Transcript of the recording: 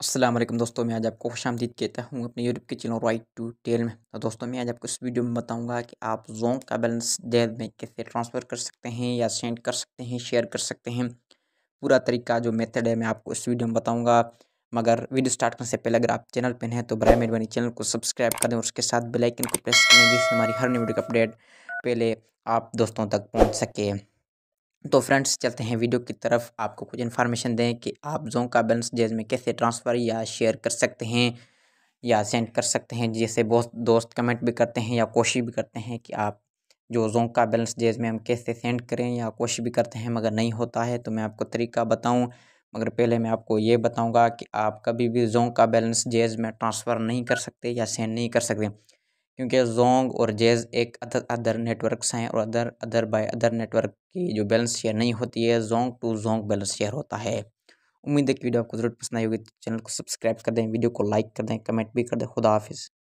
असलम दोस्तों मैं आज आपको खुश आमदीद कहता हूँ अपने यूट्यूब के चैनल राइट टू टेल में तो दोस्तों मैं आज आपको इस वीडियो में बताऊंगा कि आप जोंग का बैलेंस डेव में कैसे ट्रांसफ़र कर सकते हैं या सेंड कर सकते हैं शेयर कर सकते हैं पूरा तरीका जो मेथड है मैं आपको इस वीडियो में बताऊँगा मगर वीडियो स्टार्ट करने से पहले अगर आप चैनल पर हैं तो बर मेहरबानी चैनल को सब्सक्राइब कर दें और उसके साथ बेलाइकन को प्रेस करें जिससे हमारी हर न्यू वीडियो का अपडेट पहले आप दोस्तों तक पहुँच सके तो फ्रेंड्स चलते हैं वीडियो की तरफ आपको कुछ इन्फॉर्मेशन दें कि आप जों का बैलेंस जेज में कैसे ट्रांसफ़र या शेयर कर सकते हैं या सेंड कर सकते हैं जैसे बहुत दोस्त कमेंट भी करते हैं या कोशिश भी करते हैं कि आप जो जों का बैलेंस जेज में हम कैसे सेंड करें या कोशिश भी करते हैं मगर नहीं होता है तो मैं आपको तरीका बताऊँ मगर पहले मैं आपको ये बताऊँगा कि आप कभी भी जों का बैलेंस जेज में ट्रांसफ़र नहीं कर सकते या सेंड नहीं कर सकते क्योंकि जोंग और जेज एक अदर अदर नेटवर्क्स हैं और other other by other network की जो बैलेंस शेयर नहीं होती है zone to zone balance share होता है उम्मीद है कि वीडियो आपको जरूर पसंद आई होगी चैनल को सब्सक्राइब कर दें वीडियो को लाइक कर दें कमेंट भी कर दें खुदा हाफिज़